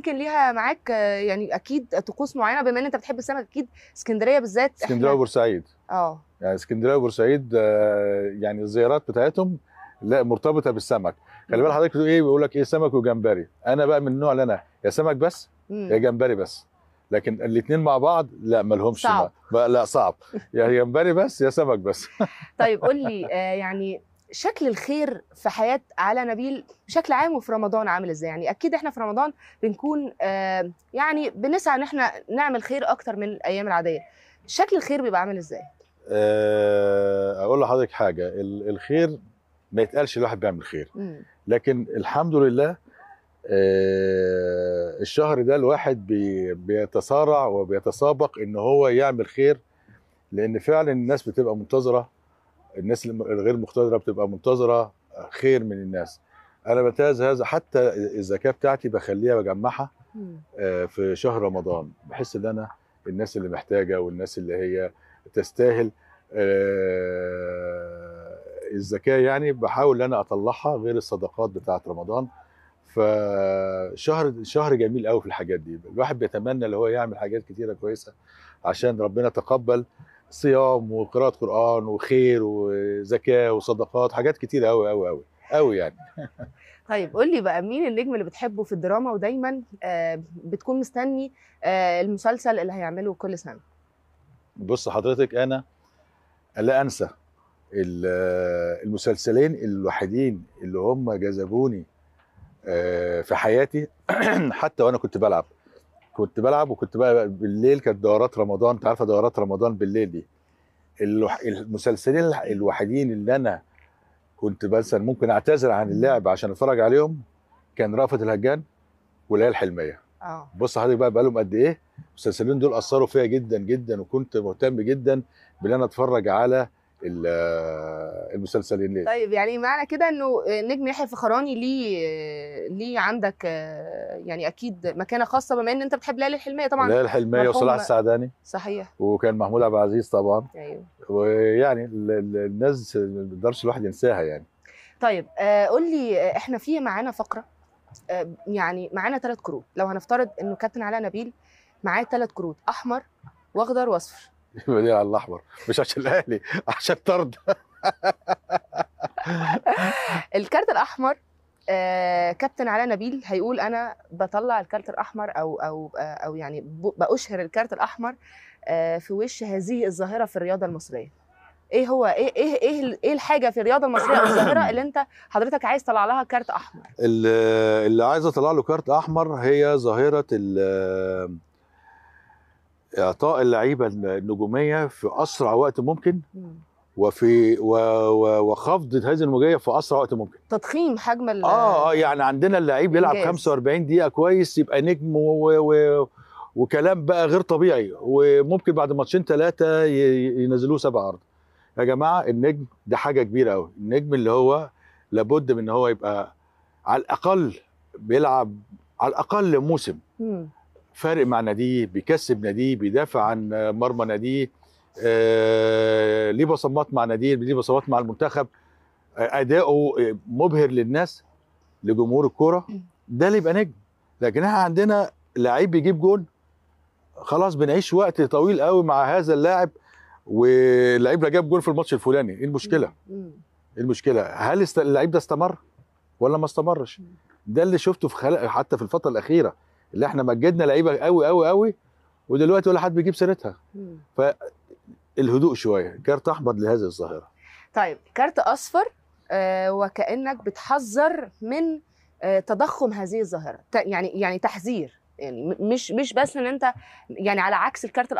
يمكن ليها معاك يعني اكيد طقوس معينه بما ان انت بتحب السمك اكيد اسكندريه بالذات اسكندريه وبورسعيد اه يعني اسكندريه وبورسعيد آه، يعني الزيارات بتاعتهم لا مرتبطه بالسمك خلي بال حضرتك ايه بيقول لك ايه سمك وجمبري انا بقى من النوع اللي انا يا سمك بس يا جمبري بس لكن الاثنين مع بعض لا ما لهمش صعب. ما. لا صعب يا جمبري بس يا سمك بس طيب قول لي آه، يعني شكل الخير في حياه على نبيل بشكل عام وفي رمضان عامل ازاي يعني اكيد احنا في رمضان بنكون آه، يعني بنسعى ان احنا نعمل خير اكتر من الايام العاديه شكل الخير بيبقى عامل ازاي آه، اقول لحضرتك حاجه الخير ما يتقالش الواحد بيعمل خير لكن الحمد لله آه، الشهر ده الواحد بيتسارع وبيتسابق ان هو يعمل خير لان فعلا الناس بتبقى منتظره الناس الغير مقتدره بتبقى منتظره خير من الناس انا بتاز هذا حتى الزكاه بتاعتي بخليها بجمعها آه، في شهر رمضان بحس ان انا الناس اللي محتاجه والناس اللي هي تستاهل آه، الزكاه يعني بحاول ان انا اطلعها غير الصدقات بتاعه رمضان فشهر شهر جميل قوي في الحاجات دي الواحد بيتمنى اللي هو يعمل حاجات كتيره كويسه عشان ربنا تقبل صيام وقراءة قرآن وخير وزكاة وصدقات حاجات كتير قوي قوي قوي قوي يعني طيب قول لي بقى مين النجم اللي بتحبه في الدراما ودايما آه، بتكون مستني آه، المسلسل اللي هيعمله كل سنة بص حضرتك أنا لا أنسى آه، المسلسلين الوحيدين اللي هم جذبوني في حياتي حتى وانا كنت بلعب كنت بلعب وكنت بقى بالليل كانت دورات رمضان انت عارفه دورات رمضان بالليل دي المسلسلين الوحيدين اللي انا كنت بس ممكن اعتذر عن اللعب عشان اتفرج عليهم كان رأفت الهجان والليالي الحلميه اه بص حضرتك بقى بقالهم قد ايه المسلسلين دول اثروا فيا جدا جدا وكنت مهتم جدا بان انا اتفرج على المسلسل اللي طيب يعني معنى كده انه نجم يحيى الفخراني ليه ليه عندك يعني اكيد مكانه خاصه بما ان انت بتحب ليالي الحلميه طبعا ليالي الحلميه وصلاح السعداني صحيح وكان محمود عبد العزيز طبعا ايوه ويعني الناس ما يقدرش الواحد ينساها يعني طيب قول لي احنا في معانا فقره يعني معانا ثلاث كروت لو هنفترض انه كابتن علاء نبيل معاه ثلاث كروت احمر واخضر واصفر بديل على الاحمر مش عشان الاهلي عشان طرد الكارت الاحمر آه، كابتن علاء نبيل هيقول انا بطلع الكارت الاحمر او او او يعني باشهر الكارت الاحمر آه، في وش هذه الظاهره في الرياضه المصريه ايه هو ايه ايه ايه, إيه الحاجه في الرياضه المصريه او الظاهره اللي انت حضرتك عايز تطلع لها كارت احمر اللي عايز اطلع له كارت احمر هي ظاهره اعطاء اللعيبه النجوميه في اسرع وقت ممكن وفي و... و... وخفض هذه الموجيه في اسرع وقت ممكن تضخيم حجم ال اه اه يعني عندنا اللعيب يلعب 45 دقيقه كويس يبقى نجم و... و... وكلام بقى غير طبيعي وممكن بعد ماتشين ثلاثه ينزلوه سبع عرض يا جماعه النجم ده حاجه كبيره قوي النجم اللي هو لابد من ان هو يبقى على الاقل بيلعب على الاقل موسم فارق مع ناديه بيكسب ناديه بيدافع عن مرمى ناديه آه، ليه بصمات مع ناديه ليه بصمات مع المنتخب اداؤه مبهر للناس لجمهور الكوره ده اللي يبقى نجم لكن احنا عندنا لعيب بيجيب جون خلاص بنعيش وقت طويل قوي مع هذا اللاعب واللعيب ده جاب جول في الماتش الفلاني ايه المشكله ايه المشكله هل اللعيب ده استمر ولا ما استمرش ده اللي شفته في خلق حتى في الفتره الاخيره اللي احنا مجدنا لعيبه قوي قوي قوي ودلوقتي ولا حد بيجيب سيرتها فالهدوء شويه كارت احمر لهذه الظاهره طيب كارت اصفر آه، وكانك بتحذر من آه، تضخم هذه الظاهره يعني يعني تحذير يعني مش مش بس ان انت يعني على عكس الكارت